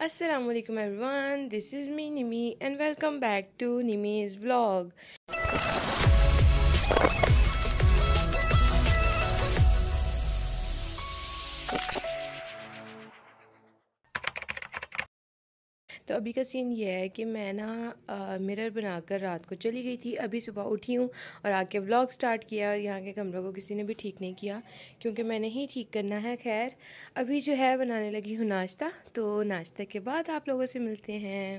Assalamualaikum everyone, this is me Nimi and welcome back to Nimi's vlog. तो अभी का scene ये है कि मैं ना मिरर बनाकर रात को चली गई थी अभी सुबह उठी हूँ और आके व्लॉग स्टार्ट किया और यहाँ के कमरों को किसी ने भी ठीक नहीं किया क्योंकि मैंने ही ठीक करना है खैर अभी जो है बनाने लगी हूँ नाश्ता तो नाश्ते के बाद आप लोगों से मिलते हैं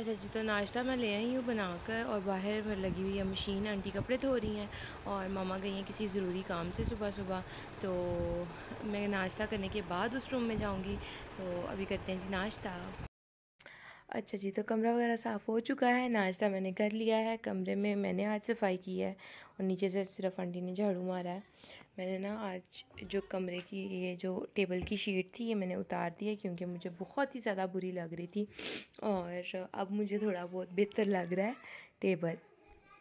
अच्छा जी तो नाश्ता मैं ले आई हूँ बनाकर और बाहर भर लगी हुई है मशीन आंटी कपड़े धो रही हैं और मामा गई हैं किसी ज़रूरी काम से सुबह सुबह तो मैं नाश्ता करने के बाद उस रूम में जाऊँगी तो अभी करते हैं जी नाश्ता अच्छा जी तो कमरा वगैरह साफ़ हो चुका है नाश्ता मैंने कर लिया है कमरे में मैंने आज सफाई की है और नीचे से सिर्फ आंटी ने झाड़ू मारा है मैंने ना आज जो कमरे की ये जो टेबल की शीट थी ये मैंने उतार दी है क्योंकि मुझे बहुत ही ज़्यादा बुरी लग रही थी और अब मुझे थोड़ा बहुत बेहतर लग रहा है टेबल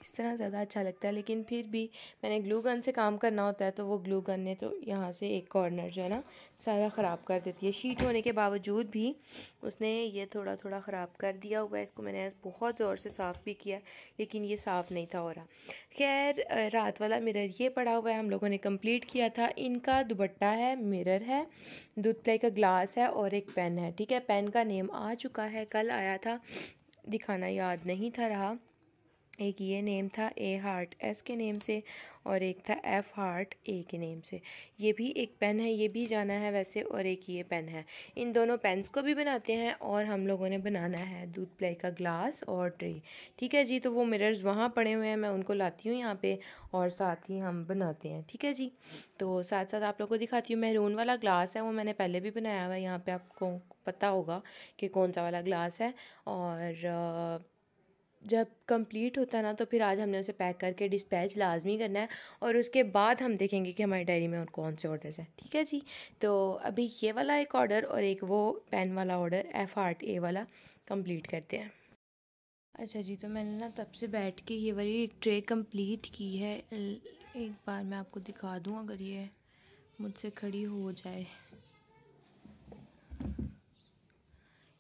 इस तरह ज़्यादा अच्छा लगता है लेकिन फिर भी मैंने ग्लू गन से काम करना होता है तो वो ग्लू गन ने तो यहाँ से एक कॉर्नर जो है ना सारा ख़राब कर देती है शीट होने के बावजूद भी उसने ये थोड़ा थोड़ा ख़राब कर दिया हुआ है इसको मैंने बहुत ज़ोर से साफ़ भी किया लेकिन ये साफ़ नहीं था हो रहा खैर रात वाला मिरर ये पड़ा हुआ है हम लोगों ने कम्प्लीट किया था इनका दुबट्टा है मिरर है दूध का ग्लास है और एक पेन है ठीक है पेन का नेम आ चुका है कल आया था दिखाना याद नहीं था रहा एक ये नेम था ए हार्ट एस के नेम से और एक था एफ हार्ट ए के नेम से ये भी एक पेन है ये भी जाना है वैसे और एक ये पेन है इन दोनों पेन्स को भी बनाते हैं और हम लोगों ने बनाना है दूध प्लाई का ग्लास और ट्रे ठीक है जी तो वो मिरर्स वहाँ पड़े हुए हैं मैं उनको लाती हूँ यहाँ पे और साथ ही हम बनाते हैं ठीक है जी तो साथ साथ आप लोग को दिखाती हूँ मेहरून वाला ग्लास है वो मैंने पहले भी बनाया हुआ है यहाँ पर आपको पता होगा कि कौन सा वाला ग्लास है और जब कंप्लीट होता है ना तो फिर आज हमने उसे पैक करके डिस्पैच लाजमी करना है और उसके बाद हम देखेंगे कि हमारी डायरी में और कौन से ऑर्डर्स हैं ठीक है जी तो अभी ये वाला एक ऑर्डर और एक वो पेन वाला ऑर्डर एफ आर्ट ए वाला कंप्लीट करते हैं अच्छा जी तो मैंने ना तब से बैठ के ये वाली एक ट्रे कम्प्लीट की है एक बार मैं आपको दिखा दूँ अगर ये मुझसे खड़ी हो जाए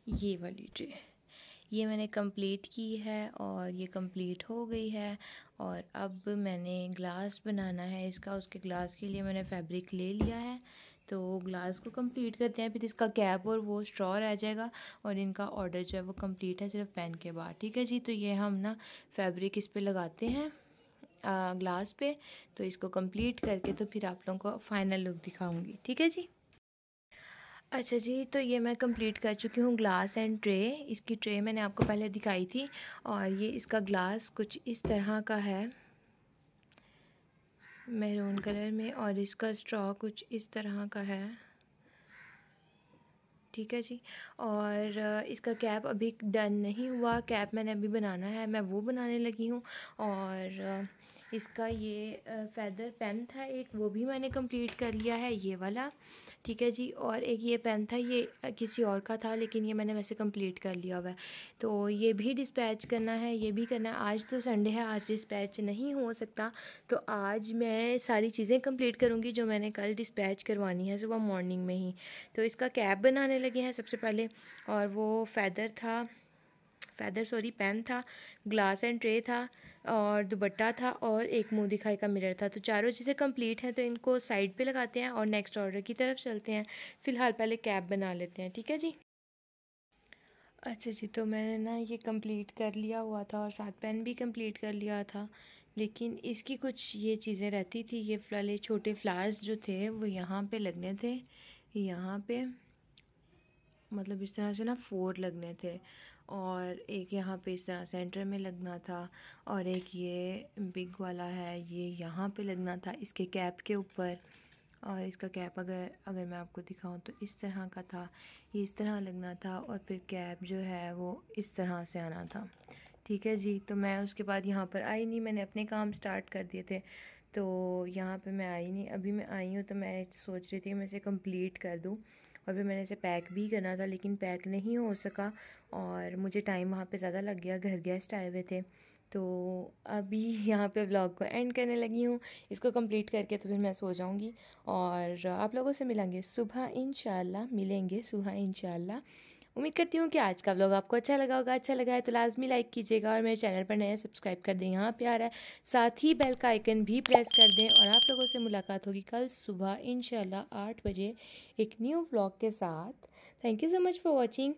ये वाली ट्रे ये मैंने कंप्लीट की है और ये कंप्लीट हो गई है और अब मैंने ग्लास बनाना है इसका उसके ग्लास के लिए मैंने फैब्रिक ले लिया है तो ग्लास को कंप्लीट करते हैं फिर इसका कैप और वो स्ट्रॉ रह जाएगा और इनका ऑर्डर जो है वो कंप्लीट है सिर्फ पेन के बाद ठीक है जी तो ये हम ना फैब्रिक इस पर लगाते हैं आ, ग्लास पे तो इसको कंप्लीट करके तो फिर आप लोगों को फाइनल लुक दिखाऊंगी ठीक है जी अच्छा जी तो ये मैं कंप्लीट कर चुकी हूँ ग्लास एंड ट्रे इसकी ट्रे मैंने आपको पहले दिखाई थी और ये इसका ग्लास कुछ इस तरह का है मेरून कलर में और इसका स्ट्रॉ कुछ इस तरह का है ठीक है जी और इसका कैप अभी डन नहीं हुआ कैप मैंने अभी बनाना है मैं वो बनाने लगी हूँ और इसका ये फैदर पेन था एक वो भी मैंने कंप्लीट कर लिया है ये वाला ठीक है जी और एक ये पेन था ये किसी और का था लेकिन ये मैंने वैसे कंप्लीट कर लिया हुआ है तो ये भी डिस्पैच करना है ये भी करना है आज तो संडे है आज डिस्पैच नहीं हो सकता तो आज मैं सारी चीज़ें कंप्लीट करूँगी जो मैंने कल डिस्पैच करवानी है सुबह मॉर्निंग में ही तो इसका कैब बनाने लगे हैं सबसे पहले और वो फैदर था फैदर सॉरी पेन था ग्लास एंड ट्रे था और दुबट्टा था और एक मुँह दिखाई का मिरर था तो चारों चीज़ें कंप्लीट हैं तो इनको साइड पे लगाते हैं और नेक्स्ट ऑर्डर की तरफ चलते हैं फ़िलहाल पहले कैब बना लेते हैं ठीक है जी अच्छा जी तो मैंने ना ये कंप्लीट कर लिया हुआ था और साथ पेन भी कंप्लीट कर लिया था लेकिन इसकी कुछ ये चीज़ें रहती थी ये वाले छोटे फ्लावर्स जो थे वो यहाँ पे लगने थे यहाँ पे मतलब इस तरह से ना फोर लगने थे और एक यहाँ पे इस तरह सेंटर में लगना था और एक ये बिग वाला है ये यहाँ पे लगना था इसके कैप के ऊपर और इसका कैप अगर अगर मैं आपको दिखाऊं तो इस तरह का था ये इस तरह लगना था और फिर कैप जो है वो इस तरह से आना था ठीक है जी तो मैं उसके बाद यहाँ पर आई नहीं मैंने अपने काम स्टार्ट कर दिए थे तो यहाँ पे मैं आई नहीं अभी मैं आई हूँ तो मैं सोच रही थी कि मैं इसे कंप्लीट कर दूँ और फिर मैंने इसे पैक भी करना था लेकिन पैक नहीं हो सका और मुझे टाइम वहाँ पे ज़्यादा लग गया घर गेस्ट आए हुए थे तो अभी यहाँ पे ब्लॉग को एंड करने लगी हूँ इसको कंप्लीट करके तो फिर मैं सो जाऊँगी और आप लोगों से मिलेंगे सुबह इन मिलेंगे सुबह इन उम्मीद करती हूँ कि आज का व्लॉग आपको अच्छा लगा होगा अच्छा लगा है तो लाजमी लाइक कीजिएगा और मेरे चैनल पर नया सब्सक्राइब कर दें यहाँ प्यार है साथ ही बेल का आइकन भी प्रेस कर दें और आप लोगों से मुलाकात होगी कल सुबह इन आठ बजे एक न्यू ब्लॉग के साथ thank you so much for watching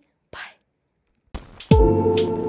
bye